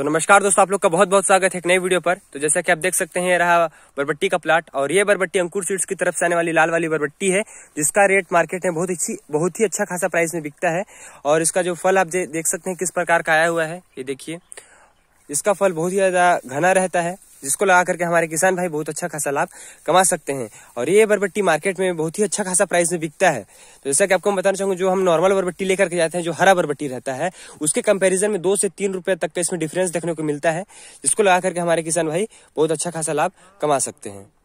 तो नमस्कार दोस्तों आप लोग का बहुत बहुत स्वागत है एक नई वीडियो पर तो जैसा कि आप देख सकते हैं रहा बरबट्टी का प्लाट और ये बरबट्टी अंकुर सीड्स की तरफ से आने वाली लाल वाली बरबट्टी है जिसका रेट मार्केट में बहुत अच्छी बहुत ही अच्छा खासा प्राइस में बिकता है और इसका जो फल आप देख सकते हैं किस प्रकार का आया हुआ है ये देखिए इसका फल बहुत ही ज़्यादा घना रहता है जिसको लगा करके हमारे किसान भाई बहुत अच्छा खासा लाभ कमा सकते हैं और ये बरबट्टी मार्केट में बहुत ही अच्छा खासा प्राइस में बिकता है तो जैसा कि आपको मैं बताना चाहूंगा जो हम नॉर्मल बरबट्टी लेकर के जाते हैं जो हरा बरबट्टी रहता है उसके कंपेरिजन में दो से तीन रूपये तक का तो इसमें डिफरेंस देखने को मिलता है जिसको लगा करके हमारे किसान भाई बहुत अच्छा खासा लाभ कमा सकते हैं